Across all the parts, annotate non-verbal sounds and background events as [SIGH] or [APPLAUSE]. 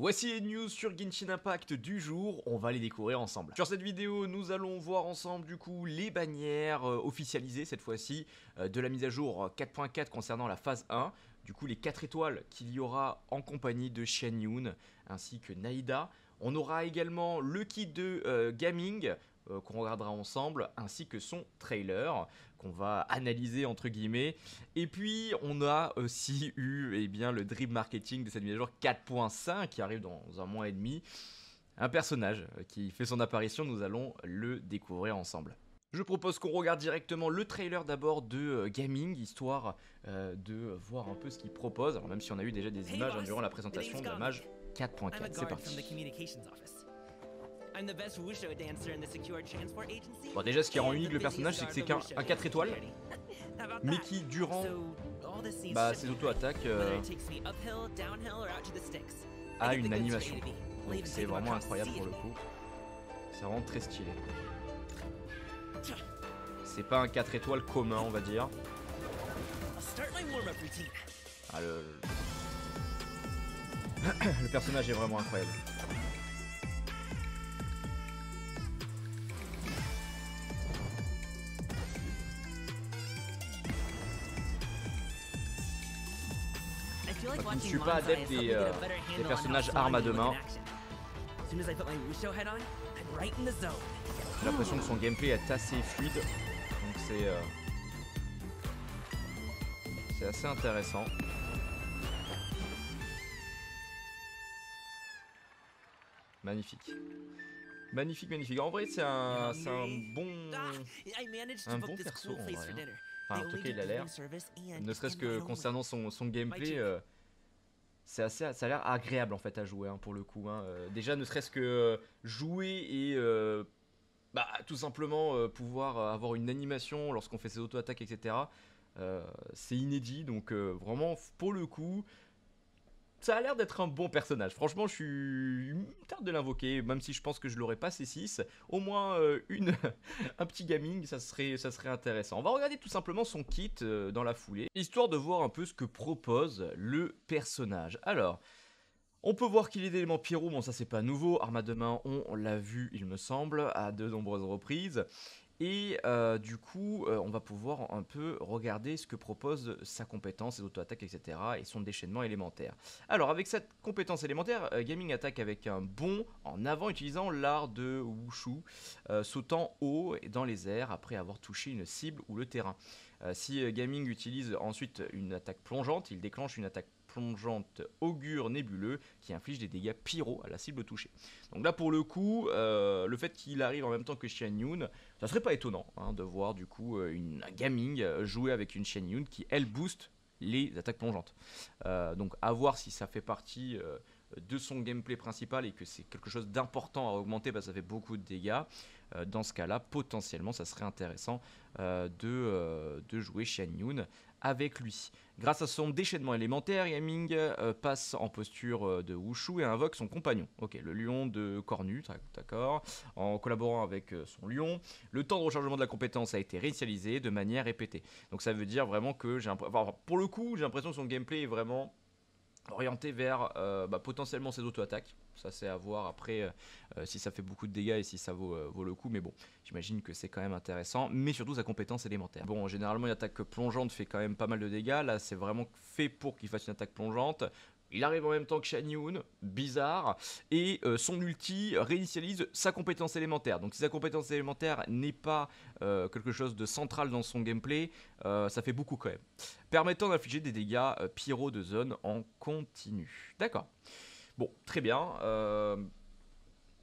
Voici les news sur Genshin Impact du jour, on va les découvrir ensemble. Sur cette vidéo, nous allons voir ensemble du coup les bannières euh, officialisées cette fois-ci euh, de la mise à jour 4.4 concernant la phase 1, du coup les 4 étoiles qu'il y aura en compagnie de Shen Yun ainsi que Naida. On aura également le kit de euh, gaming qu'on regardera ensemble ainsi que son trailer qu'on va analyser entre guillemets. Et puis on a aussi eu et eh bien, le drip marketing de cette mise à jour 4.5 qui arrive dans un mois et demi. Un personnage qui fait son apparition, nous allons le découvrir ensemble. Je propose qu'on regarde directement le trailer d'abord de euh, Gaming, histoire euh, de voir un peu ce qu'il propose. Alors même si on a eu déjà des images durant la présentation de la mage 4.4, c'est parti. Bon, déjà, ce qui rend unique le personnage, c'est que c'est qu'un 4 étoiles, mais qui, durant ses bah, auto-attaques, euh, a ah, une animation. Donc, c'est vraiment incroyable pour le coup. C'est vraiment très stylé. C'est pas un 4 étoiles commun, on va dire. Ah, [COUGHS] le personnage est vraiment incroyable. Je suis pas adepte euh, des, personnages armes à deux mains. J'ai l'impression que son gameplay est assez fluide, donc c'est euh, c'est assez intéressant. Magnifique. Magnifique, magnifique. En vrai, c'est un, bon, un bon perso. En vrai, hein. Enfin, en tout cas, il a l'air. Ne serait-ce que concernant son, gameplay, euh, c'est assez, ça a l'air agréable en fait à jouer hein, pour le coup. Hein. Euh, déjà, ne serait-ce que euh, jouer et euh, bah, tout simplement pouvoir avoir une animation lorsqu'on fait ses auto-attaques, etc. c'est inédit, donc vraiment pour le coup, ça a l'air d'être un bon personnage. Franchement, je suis tard de l'invoquer, même si je pense que je l'aurais pas C6. Au moins euh, une, [LAUGHS] un petit gaming, ça serait, intéressant. On va regarder tout simplement son kit euh, dans la foulée, histoire de voir un peu ce que propose le personnage. Alors, on peut voir qu'il est d'éléments pyro, bon ça c'est pas nouveau, arma de main on l'a vu il me semble à de nombreuses reprises, et euh, du coup, euh, on va pouvoir un peu regarder ce que propose sa compétence, ses auto-attaques, etc. et son déchaînement élémentaire. Alors, avec cette compétence élémentaire, euh, Gaming attaque avec un bond en avant utilisant l'art de Wushu, sautant haut et dans les airs après avoir touché une cible ou le terrain. si Gaming utilise ensuite une attaque plongeante, il déclenche une attaque plongeante augure nébuleux qui inflige des dégâts pyro à la cible touchée. Donc là pour le coup, euh, le fait qu'il arrive en même temps que Shen Yun, ça serait pas étonnant hein, de voir du coup euh, une, gaming euh, jouer avec une Shen Yun qui elle booste les attaques plongeantes. donc à voir si ça fait partie de son gameplay principal et que c'est quelque chose d'important à augmenter parce que ça fait beaucoup de dégâts. dans ce cas-là, potentiellement, ça serait intéressant de, de, jouer Shen Yun avec lui. Grâce à son déchaînement élémentaire, Yaming euh, passe en posture euh, de Wushu et invoque son compagnon. Ok, le lion de Cornu, d'accord, en collaborant avec euh, son lion. Le temps de rechargement de la compétence a été réinitialisé de manière répétée. Donc ça veut dire vraiment que j'ai pour le coup, j'ai l'impression que son gameplay est vraiment orienté vers euh, bah, potentiellement ses auto-attaques. Ça, c'est à voir après euh, euh, si ça fait beaucoup de dégâts et si ça vaut le coup. Mais bon, j'imagine que c'est quand même intéressant. Mais surtout sa compétence élémentaire. Bon, généralement, une attaque plongeante fait quand même pas mal de dégâts. Là, c'est vraiment fait pour qu'il fasse une attaque plongeante. Il arrive en même temps que Shan bizarre, et euh, son ulti réinitialise sa compétence élémentaire. Donc si sa compétence élémentaire n'est pas euh, quelque chose de central dans son gameplay, euh, ça fait beaucoup quand même. Permettant d'infliger des dégâts pyro de zone en continu. D'accord. Bon, très bien.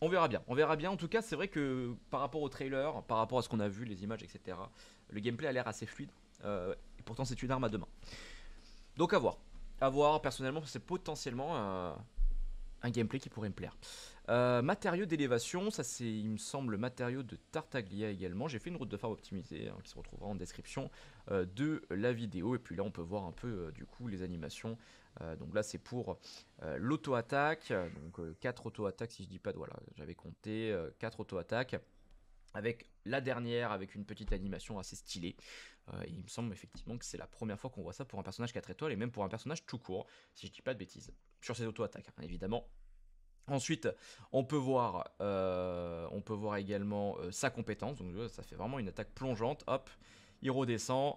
on verra bien. On verra bien. En tout cas, c'est vrai que par rapport au trailer, par rapport à ce qu'on a vu, les images, etc., le gameplay a l'air assez fluide. et pourtant, c'est une arme à deux mains. Donc à voir à voir personnellement, c'est potentiellement un, gameplay qui pourrait me plaire. Euh, matériaux d'élévation, ça c'est il me semble matériaux de Tartaglia également. J'ai fait une route de phare optimisée hein, qui se retrouvera en description euh, de la vidéo. Et puis là on peut voir un peu euh, du coup les animations. donc là c'est pour l'auto-attaque. Donc 4 auto-attaques si je dis pas de voilà, j'avais compté 4 auto-attaques avec la dernière, avec une petite animation assez stylée. Euh, il me semble effectivement que c'est la première fois qu'on voit ça pour un personnage 4 étoiles, et même pour un personnage tout court, si je dis pas de bêtises. Sur ses auto-attaques, hein, évidemment. Ensuite, on peut voir, euh, on peut voir également euh, sa compétence, donc ça fait vraiment une attaque plongeante, hop, il redescend,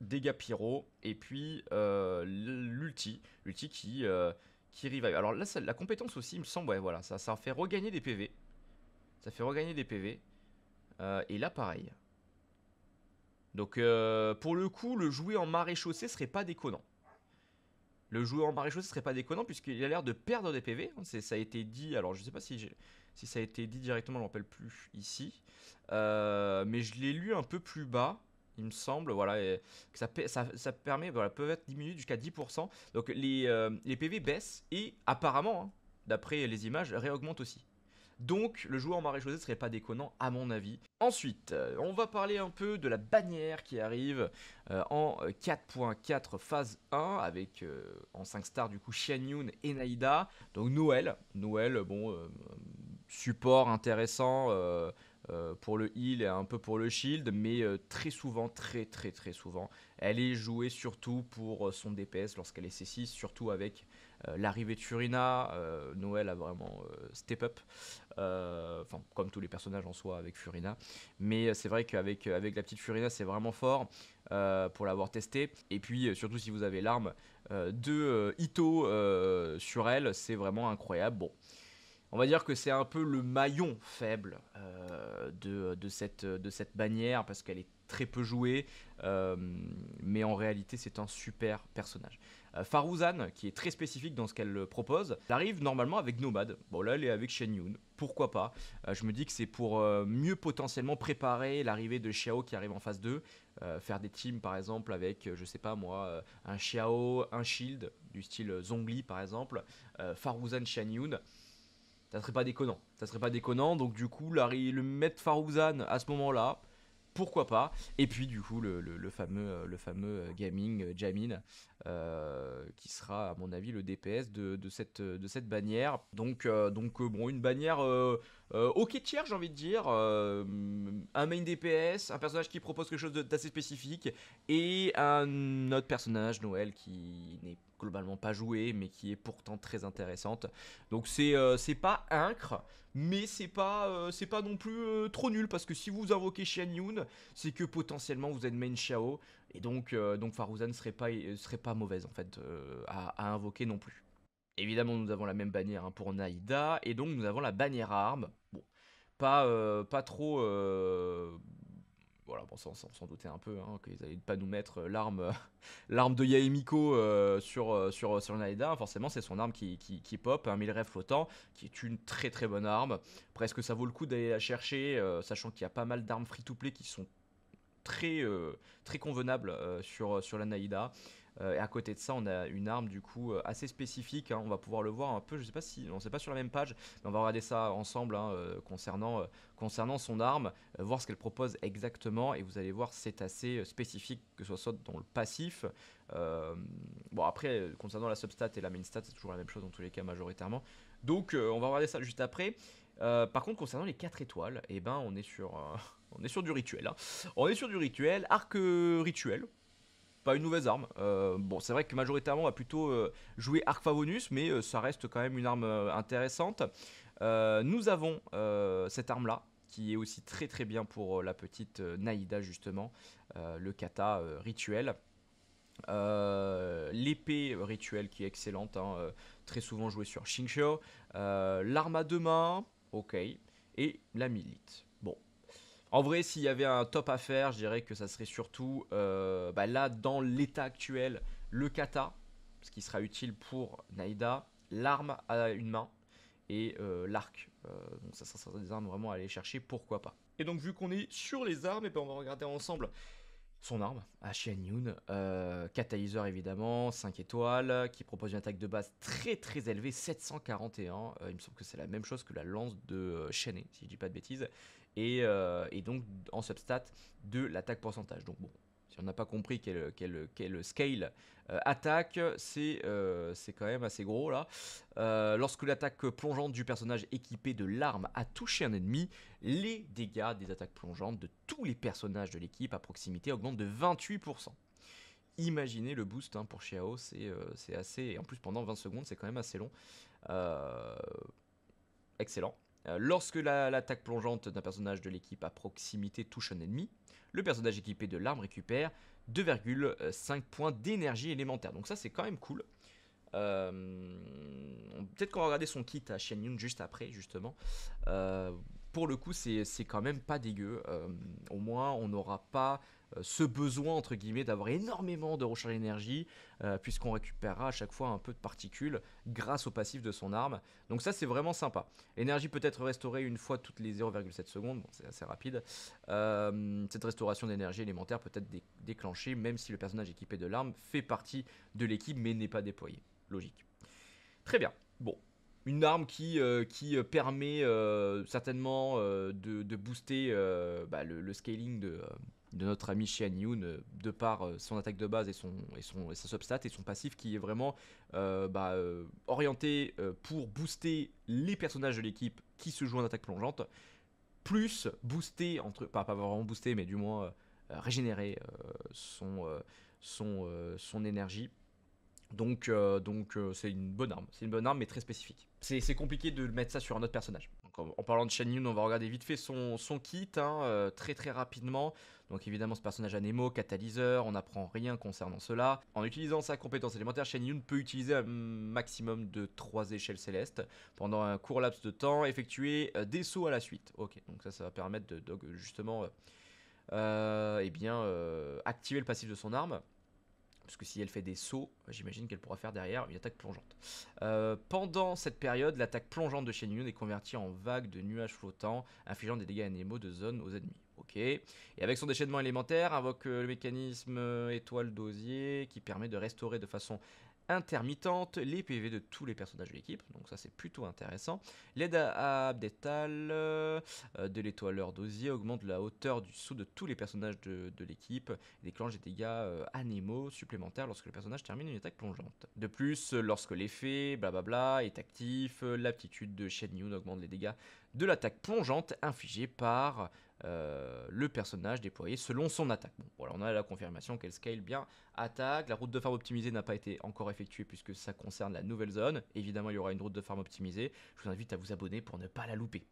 dégâts pyro, et puis l'ulti, l'ulti qui, qui revive. Alors là, la compétence aussi, il me semble, voilà, ça, ça fait regagner des PV, ça fait regagner des PV, euh, et là, pareil. Donc, euh, pour le coup, le jouer en maréchaussée serait pas déconnant. Le jouer en maréchaussée serait pas déconnant puisqu'il a l'air de perdre des PV. Ça a été dit, alors je sais pas si, si ça a été dit directement, je m'en rappelle plus ici. Euh, mais je l'ai lu un peu plus bas il me semble, voilà, ça, ça, permet, voilà, peuvent être diminué jusqu'à 10%. Donc les, les PV baissent et apparemment, hein, d'après les images, réaugmentent aussi. Donc le joueur ne serait pas déconnant à mon avis. Ensuite, euh, on va parler un peu de la bannière qui arrive euh, en 4.4 phase 1 avec euh, en 5 stars du coup Shanyun et Naïda. Donc Noël, Noël, bon, support intéressant pour le heal et un peu pour le shield, mais très souvent, très très très souvent, elle est jouée surtout pour son DPS lorsqu'elle est C6, surtout avec euh, l'arrivée de Furina, euh, Noël a vraiment euh, step up, enfin comme tous les personnages en soi avec Furina. Mais c'est vrai qu'avec avec la petite Furina, c'est vraiment fort pour l'avoir testé. Et puis surtout si vous avez l'arme de Ito sur elle, c'est vraiment incroyable. Bon, on va dire que c'est un peu le maillon faible de, de, cette, de cette bannière parce qu'elle est très peu joué, euh, mais en réalité c'est un super personnage. Euh, Farouzan, qui est très spécifique dans ce qu'elle propose, arrive normalement avec Nomad. Bon là elle est avec Shen Yun, pourquoi pas euh, Je me dis que c'est pour mieux potentiellement préparer l'arrivée de Xiao qui arrive en phase 2, faire des teams par exemple avec, je sais pas moi, un Xiao, un Shield, du style Zongli par exemple, Farouzan, Shen Yun ça serait pas déconnant. Ça serait pas déconnant. Donc du coup, le mettre Farouzan à ce moment-là, pourquoi pas Et puis du coup le, fameux, le fameux euh, euh, gaming euh, Jamin qui sera à mon avis le DPS de, cette, de cette bannière. Donc, donc bon une bannière ok tiers j'ai envie de dire. un main DPS, un personnage qui propose quelque chose d'assez spécifique et un autre personnage Noël qui n'est globalement pas joué, mais qui est pourtant très intéressante. Donc c'est euh, c'est pas incre, mais c'est pas, euh, c'est pas non plus euh, trop nul, parce que si vous invoquez Shen Yun, c'est que potentiellement vous êtes main Shao et donc, donc Faruzan serait pas, serait pas mauvaise en fait à, invoquer non plus. Évidemment, nous avons la même bannière hein, pour Naïda, et donc nous avons la bannière arme Bon, pas, pas trop voilà, bon, on s'en doutait un peu, hein, qu'ils n'allaient pas nous mettre euh, l'arme, euh, [LAUGHS] l'arme de Yaemiko euh, sur, sur, sur Naida. Forcément, c'est son arme qui, pop, un mille rêves flottant, qui est une très très bonne arme. presque ça vaut le coup d'aller la chercher, sachant qu'il y a pas mal d'armes free-to-play qui sont très, très convenables sur, sur la Naïda. Euh, et à côté de ça, on a une arme du coup euh, assez spécifique. Hein. on va pouvoir le voir un peu. Je sais pas si on sait pas sur la même page, mais on va regarder ça ensemble hein, euh, concernant concernant son arme, voir ce qu'elle propose exactement. Et vous allez voir, c'est assez spécifique que ce soit dans le passif. bon après, concernant la substat et la main stat, c'est toujours la même chose dans tous les cas majoritairement. Donc on va regarder ça juste après. par contre, concernant les 4 étoiles, eh ben, on, est sur, [LAUGHS] on est sur du rituel. Hein. On est sur du rituel, arc rituel, pas une nouvelle arme. Euh, bon, c'est vrai que majoritairement, on va plutôt euh, jouer arc favonus, mais euh, ça reste quand même une arme intéressante. nous avons cette arme-là, qui est aussi très très bien pour la petite Naïda, justement, le kata rituel. L'épée rituelle qui est excellente, hein, très souvent jouée sur Shinshio. L'arme à deux mains, ok. Et la milite. En vrai, s'il y avait un top à faire, je dirais que ça serait surtout euh, bah là, dans l'état actuel, le kata, ce qui sera utile pour Naïda, l'arme à une main et euh, l'arc. Euh, donc ça, ça sera des armes vraiment à aller chercher, pourquoi pas. Et donc vu qu'on est sur les armes, et eh ben on va regarder ensemble son arme, à Yoon, Yun, évidemment, 5 étoiles, qui propose une attaque de base très très élevée, 741, il me semble que c'est la même chose que la lance de chaîne si je dis pas de bêtises, euh, et, donc en substat de l'attaque pourcentage. Donc bon, si on n'a pas compris quel, scale euh, attaque, euh, c'est quand même assez gros là. lorsque l'attaque plongeante du personnage équipé de l'arme a touché un ennemi, les dégâts des attaques plongeantes de tous les personnages de l'équipe à proximité augmentent de 28%. Imaginez le boost hein, pour Xiao, c'est assez. Et en plus, pendant 20 secondes, c'est quand même assez long. excellent. Euh, lorsque l'attaque plongeante d'un personnage de l'équipe à proximité touche un ennemi, le personnage équipé de l'arme récupère 2,5 points d'énergie élémentaire. Donc ça c'est quand même cool. Euh, peut-être qu'on va regarder son kit à Shen juste après, justement. Euh, pour le coup, c'est quand même pas dégueu. au moins, on n'aura pas euh, ce besoin entre guillemets d'avoir énormément de recharge d'énergie euh, puisqu'on récupérera à chaque fois un peu de particules grâce au passif de son arme. Donc ça c'est vraiment sympa. L'énergie peut être restaurée une fois toutes les 0,7 secondes, c'est assez rapide. Euh, cette restauration d'énergie élémentaire peut être déclenchée même si le personnage équipé de l'arme fait partie de l'équipe mais n'est pas déployé. Logique. Très bien. Bon, une arme qui, qui permet certainement de, booster bah, le, scaling de, de notre ami Shian Yun, euh, de par euh, son attaque de base et son, et son, et son substat et son passif qui est vraiment euh, bah, orienté pour booster les personnages de l'équipe qui se jouent en attaque plongeante, plus booster, entre, pas, pas vraiment booster, mais du moins régénérer son, son, son énergie. Donc, donc c'est une bonne arme, c'est une bonne arme mais très spécifique. C'est compliqué de mettre ça sur un autre personnage. en, parlant de Shen Yun, on va regarder vite fait son, son kit, hein, très très rapidement. Donc évidemment ce personnage Anemo, catalyseur, on n'apprend rien concernant cela. En utilisant sa compétence élémentaire, Shen Yun peut utiliser un maximum de 3 échelles célestes pendant un court laps de temps, effectuer euh, des sauts à la suite. Ok, donc ça, ça va permettre de, justement euh, euh eh bien, euh, activer le passif de son arme. Parce que si elle fait des sauts, j'imagine qu'elle pourra faire derrière une attaque plongeante. pendant cette période, l'attaque plongeante de Shen Yun est convertie en vague de nuages flottants, infligeant des dégâts animaux de zone aux ennemis. Et avec son déchaînement élémentaire, invoque euh, le mécanisme euh, étoile d'osier qui permet de restaurer de façon intermittente les PV de tous les personnages de l'équipe, donc ça c'est plutôt intéressant. L'aide à Abdetal euh, de l'étoileur d'osier augmente la hauteur du saut de tous les personnages de, de l'équipe, déclenche des dégâts animaux supplémentaires lorsque le personnage termine une attaque plongeante. De plus, lorsque l'effet blablabla est actif, l'aptitude de Shen Yun augmente les dégâts de l'attaque plongeante infligée par euh, le personnage déployé selon son attaque. Bon, voilà, on a la confirmation qu'elle scale bien. Attaque, la route de farm optimisée n'a pas été encore effectuée puisque ça concerne la nouvelle zone. Évidemment, il y aura une route de farm optimisée. Je vous invite à vous abonner pour ne pas la louper.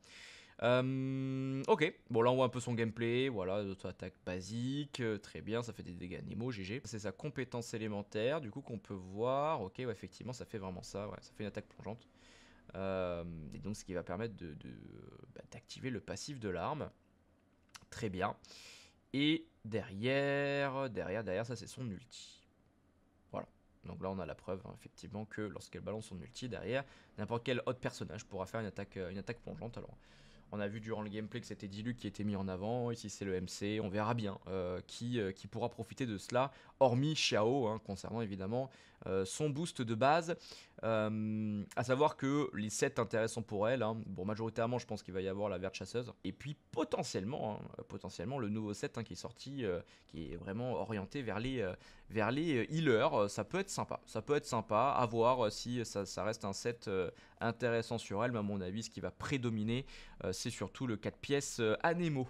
Euh, ok, bon là on voit un peu son gameplay, voilà, auto-attaque basique, euh, très bien, ça fait des dégâts animaux, GG. C'est sa compétence élémentaire, du coup qu'on peut voir, ok, effectivement ça fait vraiment ça, ouais, ça fait une attaque plongeante. Euh, et donc ce qui va permettre de, bah, d'activer le passif de l'arme. Très bien. Et derrière, derrière, derrière, ça c'est son ulti. Voilà. Donc là on a la preuve hein, effectivement que lorsqu'elle balance son ulti derrière, n'importe quel autre personnage pourra faire une attaque, une attaque plongeante. Alors on a vu durant le gameplay que c'était Diluc qui était mis en avant, ici c'est le MC, on verra bien euh, qui, euh, qui pourra profiter de cela hormis Xiao, hein, concernant évidemment euh, son boost de base. Euh, à savoir que les sets intéressants pour elle, hein, bon majoritairement je pense qu'il va y avoir la verte chasseuse, et puis potentiellement, hein, potentiellement le nouveau set qui est sorti, euh, qui est vraiment orienté vers les, vers les healers, ça peut être sympa, ça peut être sympa, à voir si ça, ça reste un set intéressant sur elle, mais à mon avis ce qui va prédominer c'est surtout le 4 pièces Anemo.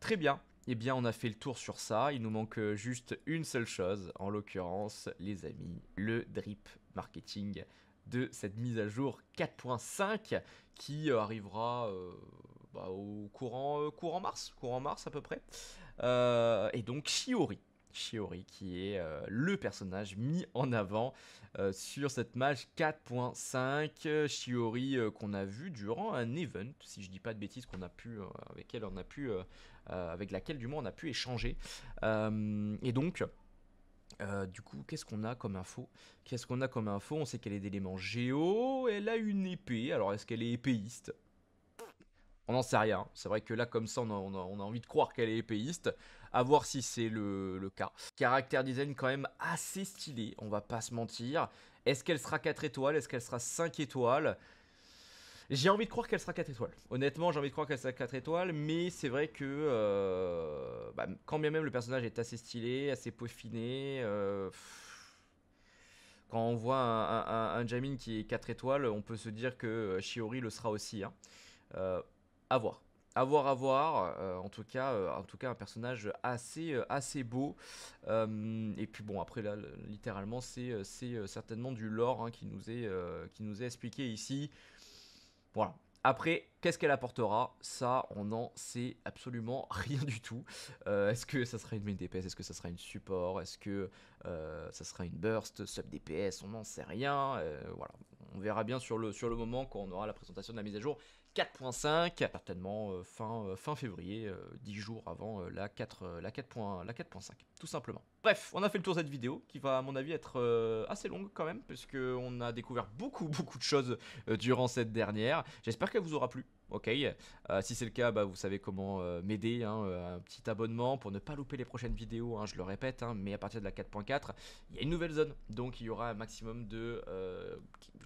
Très bien, eh bien on a fait le tour sur ça. Il nous manque euh, juste une seule chose, en l'occurrence, les amis, le drip marketing de cette mise à jour 4.5 qui euh, arrivera euh, bah, au courant, courant mars, courant mars à peu près. et donc Shiori. Shiori qui est le personnage mis en avant sur cette match 4.5 Shiori qu'on a vu durant un event si je dis pas de bêtises qu'on a pu avec elle on a pu euh, avec laquelle du moins on a pu échanger. Euh, et donc, euh, du coup, qu'est-ce qu'on a comme info Qu'est-ce qu'on a comme info On sait qu'elle est d'éléments géo, elle a une épée, alors est-ce qu'elle est épéiste On n'en sait rien, c'est vrai que là comme ça on a, envie de croire qu'elle est épéiste, à voir si c'est le, cas. Caractère design quand même assez stylé, on va pas se mentir. Est-ce qu'elle sera 4 étoiles Est-ce qu'elle sera 5 étoiles j'ai envie de croire qu'elle sera 4 étoiles. Honnêtement, j'ai envie de croire qu'elle sera 4 étoiles, mais c'est vrai que euh, bah, quand bien même le personnage est assez stylé, assez peaufiné, euh, quand on voit un, Jamin qui est 4 étoiles, on peut se dire que euh, Shiori le sera aussi. Hein. à voir. À voir, à voir. en, tout cas, en tout cas, un personnage assez, assez beau. et puis bon, après, là, littéralement, c'est certainement du lore hein, qui, nous est, qui nous est expliqué ici. Voilà. Après, qu'est-ce qu'elle apportera Ça, on n'en sait absolument [LAUGHS] rien du tout. Euh, est-ce que ça sera une main DPS Est-ce que ça sera une support Est-ce que euh, ça sera une burst, sub DPS On n'en sait rien. Euh, voilà. On verra bien le, sur le moment quand on aura la présentation de la mise à jour 4.5, certainement euh, fin, euh, fin février, 10 euh, jours avant la 4.5, la 4 la tout simplement. Bref, on a fait le tour de cette vidéo qui va à mon avis être assez longue quand même, puisqu'on a découvert beaucoup [LAUGHS] beaucoup de choses durant cette dernière. J'espère qu'elle vous aura plu. Ok, euh, si c'est le cas, bah, vous savez comment euh, m'aider, hein, euh, un petit abonnement pour ne pas louper les prochaines vidéos, hein, je le répète, hein, mais à partir de la 4.4, il y a une nouvelle zone, donc il y aura un maximum de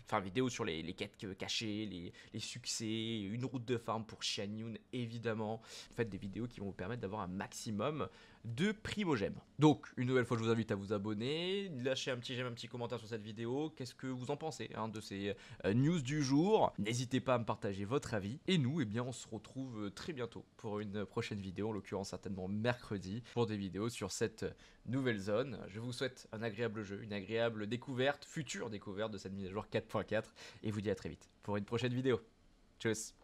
enfin, vidéos sur les, quêtes cachées, les, succès, une route de farm pour Shianyun, évidemment, en des vidéos qui vont vous permettre d'avoir un maximum de primogèmes. Donc, une nouvelle fois, je vous invite à vous abonner, lâcher un petit j'aime, un petit commentaire sur cette vidéo, qu'est-ce que vous en pensez de ces news du jour, n'hésitez pas à me partager votre avis, et nous, eh bien, on se retrouve euh, très bientôt pour une prochaine vidéo, en l'occurrence certainement mercredi, pour des vidéos sur cette nouvelle zone. Je vous souhaite un agréable jeu, une agréable découverte, future découverte de cette mise à jour 4.4, et vous dis à très vite pour une prochaine vidéo. Tchuss